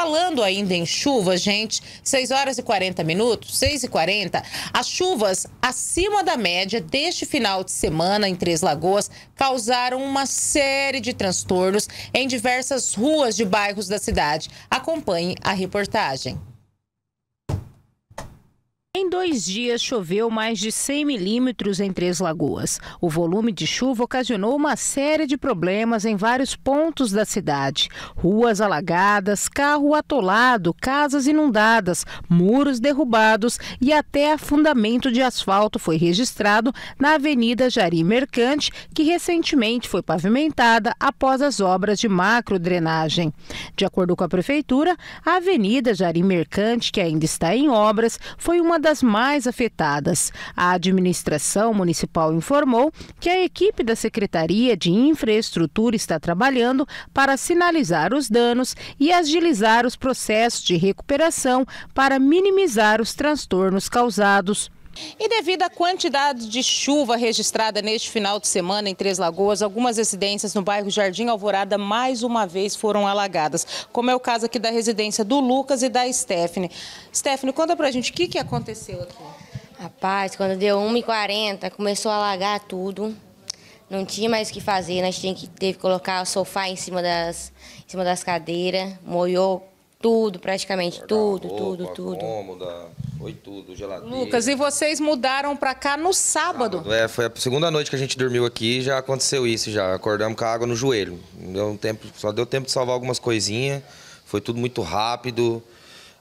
Falando ainda em chuva, gente, 6 horas e 40 minutos, 6 e 40, as chuvas acima da média deste final de semana em Três Lagoas causaram uma série de transtornos em diversas ruas de bairros da cidade. Acompanhe a reportagem. Em dois dias choveu mais de 100 milímetros em Três Lagoas. O volume de chuva ocasionou uma série de problemas em vários pontos da cidade: ruas alagadas, carro atolado, casas inundadas, muros derrubados e até afundamento de asfalto foi registrado na Avenida Jari Mercante, que recentemente foi pavimentada após as obras de macro drenagem. De acordo com a prefeitura, a Avenida Jari Mercante, que ainda está em obras, foi uma das mais afetadas. A administração municipal informou que a equipe da Secretaria de Infraestrutura está trabalhando para sinalizar os danos e agilizar os processos de recuperação para minimizar os transtornos causados e devido à quantidade de chuva registrada neste final de semana em Três Lagoas, algumas residências no bairro Jardim Alvorada mais uma vez foram alagadas, como é o caso aqui da residência do Lucas e da Stephanie. Stephanie, conta pra gente o que, que aconteceu aqui. Rapaz, quando deu 1h40, começou a alagar tudo. Não tinha mais o que fazer, nós tínhamos que, teve que colocar o sofá em cima das, em cima das cadeiras, molhou tudo, praticamente, tudo, roupa, tudo, tudo. Cômoda. Foi tudo, geladeira. Lucas, e vocês mudaram para cá no sábado. sábado? É, foi a segunda noite que a gente dormiu aqui e já aconteceu isso já. Acordamos com a água no joelho. Deu um tempo, só deu tempo de salvar algumas coisinhas. Foi tudo muito rápido.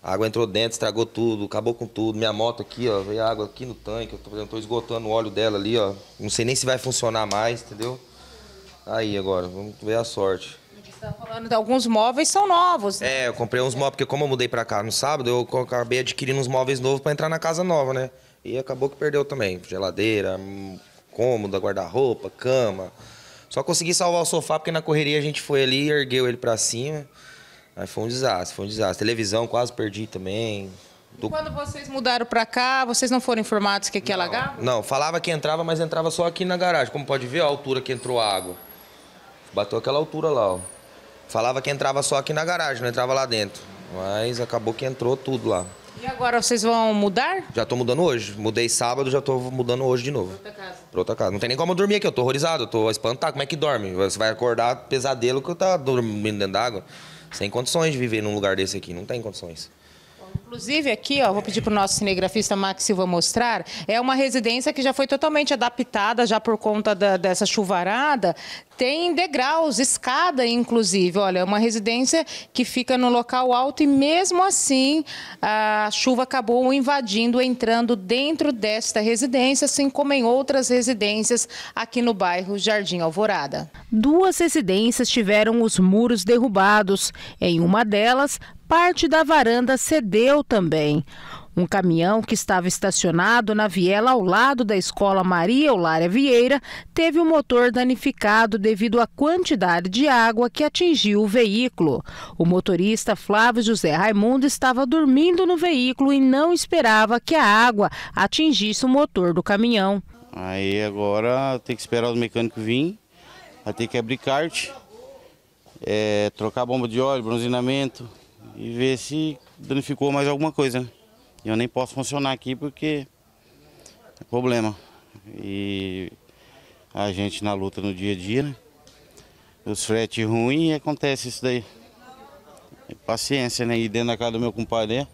A água entrou dentro, estragou tudo, acabou com tudo. Minha moto aqui, ó, veio água aqui no tanque. Eu tô, eu tô esgotando o óleo dela ali, ó. Não sei nem se vai funcionar mais, entendeu? Aí agora, vamos ver a sorte tá falando de alguns móveis são novos. Né? É, eu comprei uns móveis, porque como eu mudei pra cá no sábado, eu acabei adquirindo uns móveis novos pra entrar na casa nova, né? E acabou que perdeu também. Geladeira, hum, cômoda, guarda-roupa, cama. Só consegui salvar o sofá porque na correria a gente foi ali e ergueu ele pra cima. Aí foi um desastre, foi um desastre. Televisão quase perdi também. Do... Quando vocês mudaram para cá, vocês não foram informados que aqui é não, alagava? Não, falava que entrava, mas entrava só aqui na garagem. Como pode ver, ó, a altura que entrou a água. Bateu aquela altura lá, ó. Falava que entrava só aqui na garagem, não entrava lá dentro. Mas acabou que entrou tudo lá. E agora vocês vão mudar? Já tô mudando hoje. Mudei sábado, já tô mudando hoje de novo. Pra outra casa. Pra outra casa. Não tem nem como eu dormir aqui, eu tô horrorizado, eu tô espantado. Como é que dorme? Você vai acordar pesadelo que eu tava dormindo dentro d'água. Sem condições de viver num lugar desse aqui, não tem condições. Inclusive aqui, ó, vou pedir para o nosso cinegrafista Max Silva mostrar, é uma residência que já foi totalmente adaptada, já por conta da, dessa chuvarada, tem degraus, escada inclusive. Olha, é uma residência que fica no local alto e mesmo assim a chuva acabou invadindo, entrando dentro desta residência, assim como em outras residências aqui no bairro Jardim Alvorada. Duas residências tiveram os muros derrubados. Em uma delas, parte da varanda cedeu também. Um caminhão que estava estacionado na viela ao lado da escola Maria Eulária Vieira teve o motor danificado devido à quantidade de água que atingiu o veículo. O motorista Flávio José Raimundo estava dormindo no veículo e não esperava que a água atingisse o motor do caminhão. Aí agora tem que esperar o mecânico vir, vai ter que abrir kart, é, trocar bomba de óleo, bronzinamento, e ver se danificou mais alguma coisa. Eu nem posso funcionar aqui porque é problema. E a gente na luta no dia a dia, né? Os fretes ruins e acontece isso daí. Paciência, né? E dentro da casa do meu compadre, é.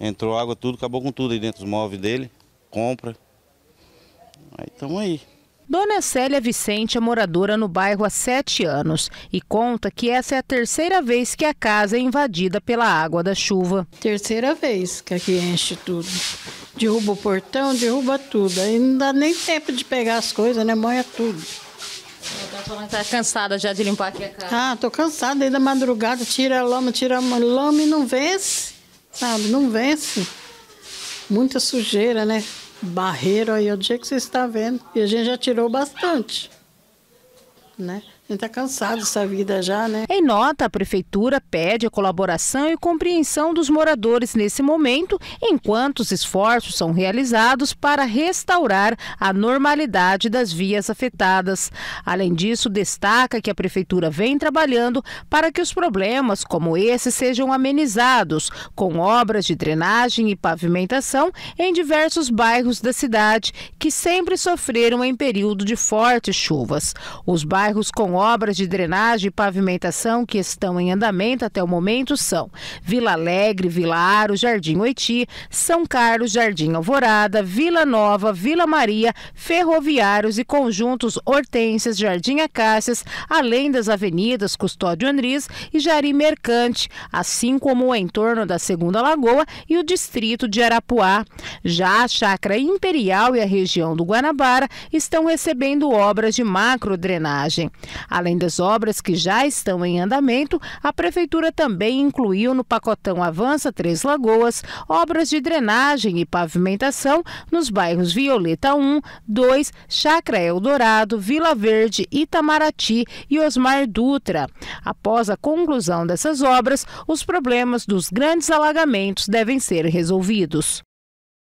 entrou água, tudo, acabou com tudo aí dentro dos móveis dele, compra. Aí estamos aí. Dona Célia Vicente é moradora no bairro há sete anos e conta que essa é a terceira vez que a casa é invadida pela água da chuva. Terceira vez que aqui enche tudo. Derruba o portão, derruba tudo. Aí não dá nem tempo de pegar as coisas, né? Moia tudo. Está cansada já de limpar aqui a casa? Ah, tô cansada ainda madrugada. Tira a lama, tira a lama e não vence. Sabe, não vence. Muita sujeira, né? barreiro aí, é que você está vendo. E a gente já tirou bastante, né? A gente está cansado dessa vida já, né? Em nota, a prefeitura pede a colaboração e compreensão dos moradores nesse momento, enquanto os esforços são realizados para restaurar a normalidade das vias afetadas. Além disso, destaca que a prefeitura vem trabalhando para que os problemas como esse sejam amenizados, com obras de drenagem e pavimentação em diversos bairros da cidade, que sempre sofreram em período de fortes chuvas. Os bairros com obras de drenagem e pavimentação que estão em andamento até o momento são Vila Alegre, Vila Aro, Jardim Oiti, São Carlos, Jardim Alvorada, Vila Nova, Vila Maria, Ferroviários e conjuntos Hortênsias, Jardim Acácias, além das avenidas Custódio Andris e Jari Mercante, assim como o entorno da Segunda Lagoa e o distrito de Arapuá. Já a Chácara Imperial e a região do Guanabara estão recebendo obras de macro drenagem. Além das obras que já estão em andamento, a Prefeitura também incluiu no pacotão Avança Três Lagoas obras de drenagem e pavimentação nos bairros Violeta 1, 2, Chacra Eldorado, Vila Verde, Itamaraty e Osmar Dutra. Após a conclusão dessas obras, os problemas dos grandes alagamentos devem ser resolvidos.